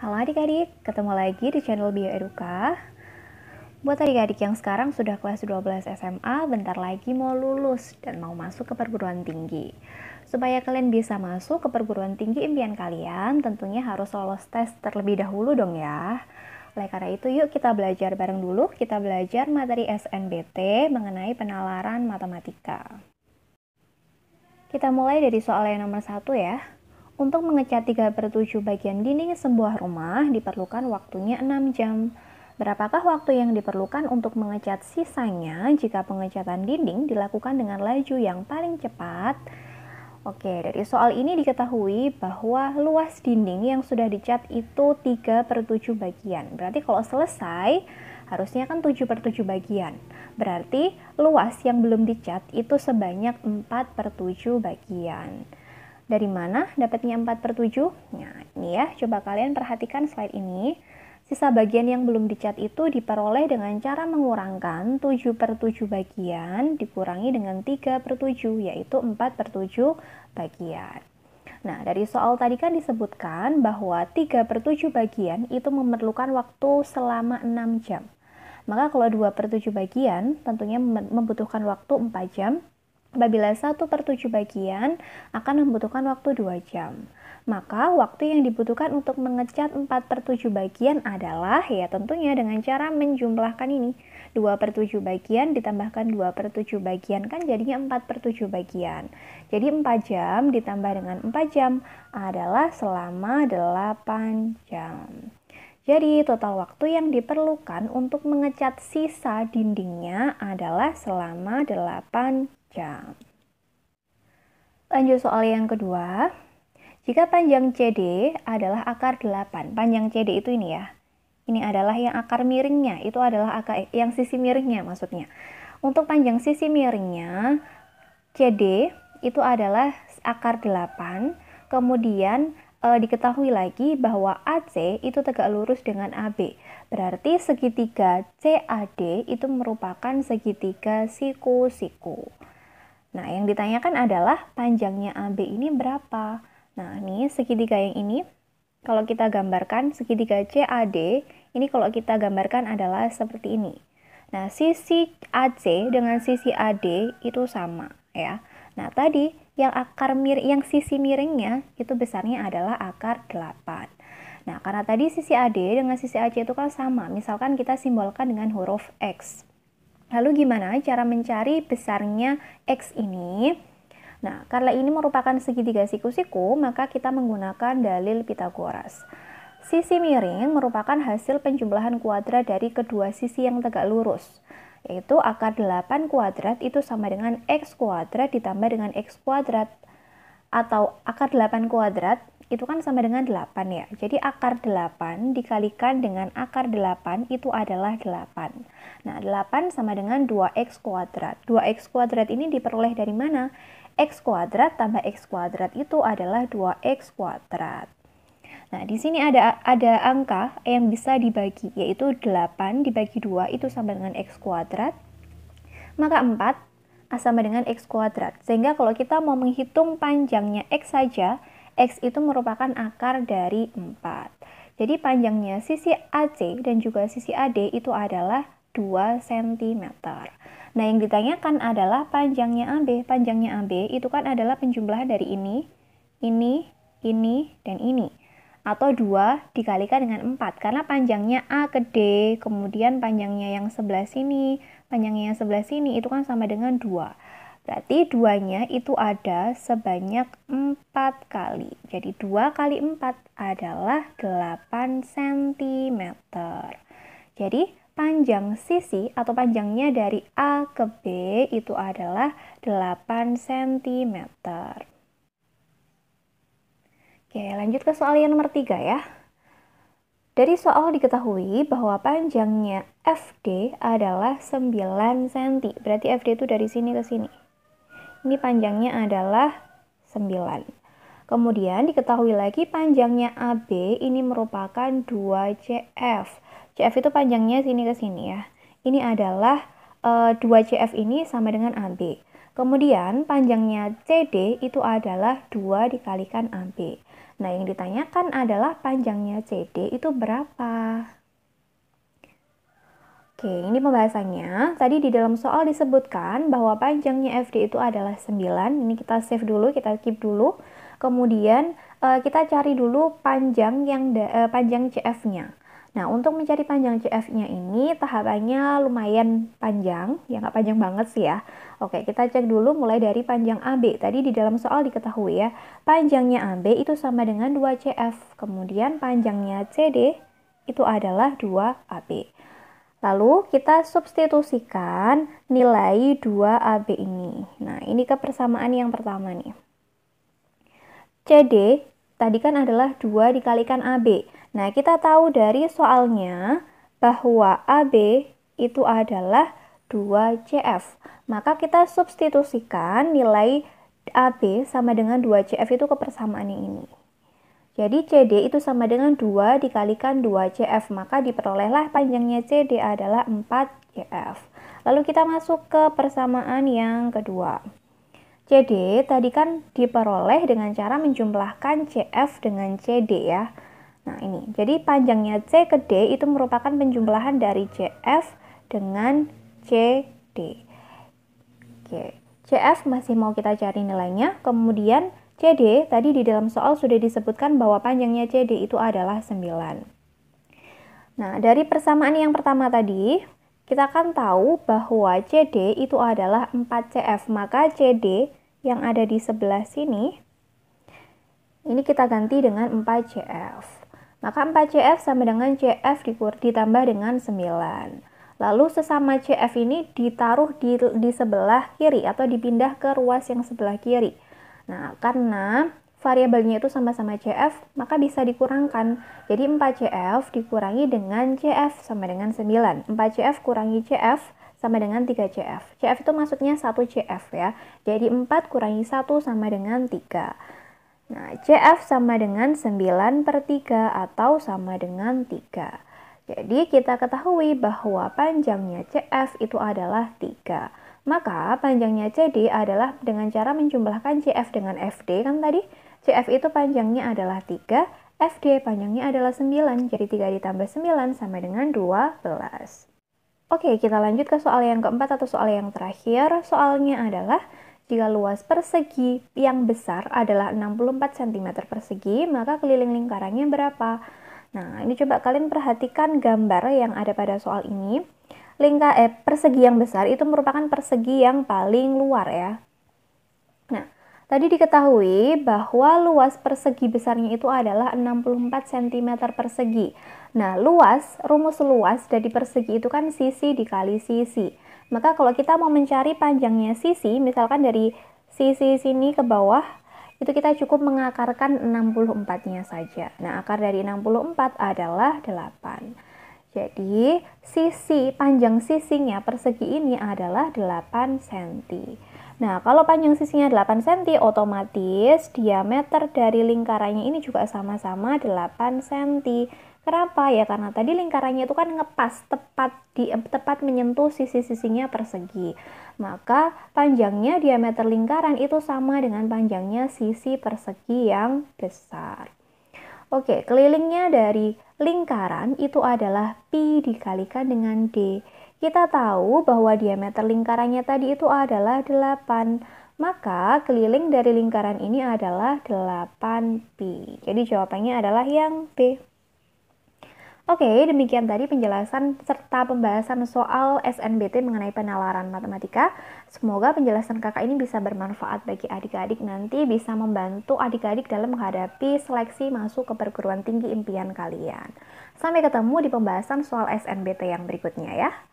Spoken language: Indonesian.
Halo adik-adik, ketemu lagi di channel Bio Bioeduka. Buat adik-adik yang sekarang sudah kelas 12 SMA, bentar lagi mau lulus dan mau masuk ke perguruan tinggi. Supaya kalian bisa masuk ke perguruan tinggi impian kalian, tentunya harus lolos tes terlebih dahulu dong ya. Oleh karena itu, yuk kita belajar bareng dulu. Kita belajar materi SNBT mengenai penalaran matematika. Kita mulai dari soal yang nomor satu ya. Untuk mengecat 3 per 7 bagian dinding sebuah rumah diperlukan waktunya 6 jam. Berapakah waktu yang diperlukan untuk mengecat sisanya jika pengecatan dinding dilakukan dengan laju yang paling cepat? Oke, dari soal ini diketahui bahwa luas dinding yang sudah dicat itu 3 per 7 bagian. Berarti kalau selesai, harusnya kan 7 per 7 bagian. Berarti luas yang belum dicat itu sebanyak 4 per 7 bagian. Dari mana dapatnya 4 per 7? Nah, ini ya, coba kalian perhatikan slide ini. Sisa bagian yang belum dicat itu diperoleh dengan cara mengurangkan 7 per 7 bagian dikurangi dengan 3 per 7, yaitu 4 per 7 bagian. Nah, dari soal tadi kan disebutkan bahwa 3 per 7 bagian itu memerlukan waktu selama 6 jam. Maka kalau 2 per 7 bagian tentunya membutuhkan waktu 4 jam. Apabila 1 per 7 bagian akan membutuhkan waktu 2 jam. Maka waktu yang dibutuhkan untuk mengecat 4 per 7 bagian adalah ya tentunya dengan cara menjumlahkan ini. 2 per 7 bagian ditambahkan 2 per 7 bagian kan jadinya 4 per 7 bagian. Jadi 4 jam ditambah dengan 4 jam adalah selama 8 jam. Jadi total waktu yang diperlukan untuk mengecat sisa dindingnya adalah selama 8 jam. Lanjut soal yang kedua. Jika panjang CD adalah akar 8, panjang CD itu ini ya. Ini adalah yang akar miringnya, itu adalah akar yang sisi miringnya maksudnya. Untuk panjang sisi miringnya, CD itu adalah akar 8, kemudian e, diketahui lagi bahwa AC itu tegak lurus dengan AB. Berarti segitiga CAD itu merupakan segitiga siku-siku. siku siku Nah, yang ditanyakan adalah panjangnya AB ini berapa? Nah, ini segitiga yang ini kalau kita gambarkan segitiga CAD, ini kalau kita gambarkan adalah seperti ini. Nah, sisi AC dengan sisi AD itu sama ya. Nah, tadi yang akar mir yang sisi miringnya itu besarnya adalah akar 8. Nah, karena tadi sisi AD dengan sisi AC itu kan sama. Misalkan kita simbolkan dengan huruf X. Lalu gimana cara mencari besarnya X ini? Nah, karena ini merupakan segitiga siku-siku, maka kita menggunakan dalil Pitagoras. Sisi miring merupakan hasil penjumlahan kuadrat dari kedua sisi yang tegak lurus, yaitu akar 8 kuadrat itu sama dengan X kuadrat ditambah dengan X kuadrat, atau akar 8 kuadrat itu kan sama dengan 8 ya. Jadi akar 8 dikalikan dengan akar 8 itu adalah 8. Nah, 8 sama dengan 2x kuadrat. 2x kuadrat ini diperoleh dari mana? x kuadrat tambah x kuadrat itu adalah 2x kuadrat. Nah, di sini ada ada angka yang bisa dibagi, yaitu 8 dibagi 2 itu sama dengan x kuadrat. Maka 4 sama dengan x kuadrat. Sehingga kalau kita mau menghitung panjangnya x saja, X itu merupakan akar dari 4. Jadi panjangnya sisi AC dan juga sisi AD itu adalah 2 cm. Nah, yang ditanyakan adalah panjangnya AB. Panjangnya AB itu kan adalah penjumlahan dari ini, ini, ini, dan ini. Atau 2 dikalikan dengan 4. Karena panjangnya A ke D, kemudian panjangnya yang sebelah sini, panjangnya yang sebelah sini, itu kan sama dengan 2. Berarti duanya itu ada sebanyak 4 kali. Jadi 2 kali 4 adalah 8 cm. Jadi panjang sisi atau panjangnya dari A ke B itu adalah 8 cm. Oke, lanjut ke soal yang nomor 3 ya. Dari soal diketahui bahwa panjangnya FD adalah 9 cm. Berarti FD itu dari sini ke sini. Ini panjangnya adalah 9. Kemudian diketahui lagi panjangnya AB ini merupakan 2CF. CF itu panjangnya sini ke sini ya. Ini adalah e, eh, 2CF ini sama dengan AB. Kemudian panjangnya CD itu adalah 2 dikalikan AB. Nah, yang ditanyakan adalah panjangnya CD itu berapa? Oke, ini pembahasannya. Tadi di dalam soal disebutkan bahwa panjangnya FD itu adalah 9. Ini kita save dulu, kita keep dulu. Kemudian eh, kita cari dulu panjang yang uh, panjang CF-nya. Nah, untuk mencari panjang CF-nya ini tahapannya lumayan panjang, ya nggak panjang banget sih ya. Oke, kita cek dulu mulai dari panjang AB. Tadi di dalam soal diketahui ya, panjangnya AB itu sama dengan 2CF. Kemudian panjangnya CD itu adalah 2AB. Lalu kita substitusikan nilai 2AB ini. Nah, ini kepersamaan yang pertama nih. CD tadi kan adalah 2 dikalikan AB. Nah, kita tahu dari soalnya bahwa AB itu adalah 2CF. Maka kita substitusikan nilai AB sama dengan 2CF itu kepersamaannya ini. Jadi CD itu sama dengan 2 dikalikan 2 CF, maka diperolehlah panjangnya CD adalah 4 CF. Lalu kita masuk ke persamaan yang kedua. CD tadi kan diperoleh dengan cara menjumlahkan CF dengan CD ya. Nah ini, jadi panjangnya C ke D itu merupakan penjumlahan dari CF dengan CD. Oke, CF masih mau kita cari nilainya, kemudian CD, tadi di dalam soal sudah disebutkan bahwa panjangnya CD itu adalah 9. Nah, dari persamaan yang pertama tadi, kita akan tahu bahwa CD itu adalah 4CF, maka CD yang ada di sebelah sini, ini kita ganti dengan 4CF. Maka 4CF sama dengan CF ditambah dengan 9. Lalu sesama CF ini ditaruh di, di sebelah kiri atau dipindah ke ruas yang sebelah kiri Nah, karena variabelnya itu sama-sama CF, maka bisa dikurangkan. Jadi 4CF dikurangi dengan CF sama dengan 9. 4CF kurangi CF sama dengan 3CF. CF itu maksudnya 1CF ya. Jadi 4 kurangi 1 sama dengan 3. Nah, CF sama dengan 9 per 3 atau sama dengan 3. Jadi kita ketahui bahwa panjangnya CF itu adalah 3. Maka panjangnya CD adalah dengan cara menjumlahkan CF dengan FD kan tadi. CF itu panjangnya adalah 3, FD panjangnya adalah 9, jadi 3 ditambah 9 sama dengan 12. Oke, kita lanjut ke soal yang keempat atau soal yang terakhir. Soalnya adalah jika luas persegi yang besar adalah 64 cm persegi, maka keliling lingkarannya berapa? Nah, ini coba kalian perhatikan gambar yang ada pada soal ini lingkar eh persegi yang besar itu merupakan persegi yang paling luar ya. Nah, tadi diketahui bahwa luas persegi besarnya itu adalah 64 cm persegi. Nah, luas, rumus luas dari persegi itu kan sisi dikali sisi. Maka kalau kita mau mencari panjangnya sisi, misalkan dari sisi sini ke bawah, itu kita cukup mengakarkan 64-nya saja. Nah, akar dari 64 adalah 8. Jadi, sisi panjang sisinya persegi ini adalah 8 cm. Nah, kalau panjang sisinya 8 cm, otomatis diameter dari lingkarannya ini juga sama-sama 8 cm. Kenapa? Ya karena tadi lingkarannya itu kan ngepas tepat di eh, tepat menyentuh sisi-sisinya persegi. Maka panjangnya diameter lingkaran itu sama dengan panjangnya sisi persegi yang besar. Oke, kelilingnya dari lingkaran itu adalah pi dikalikan dengan d. Kita tahu bahwa diameter lingkarannya tadi itu adalah 8. Maka keliling dari lingkaran ini adalah 8pi. Jadi jawabannya adalah yang B. Oke, demikian tadi penjelasan serta pembahasan soal SNBT mengenai penalaran matematika. Semoga penjelasan kakak ini bisa bermanfaat bagi adik-adik nanti bisa membantu adik-adik dalam menghadapi seleksi masuk ke perguruan tinggi impian kalian. Sampai ketemu di pembahasan soal SNBT yang berikutnya ya.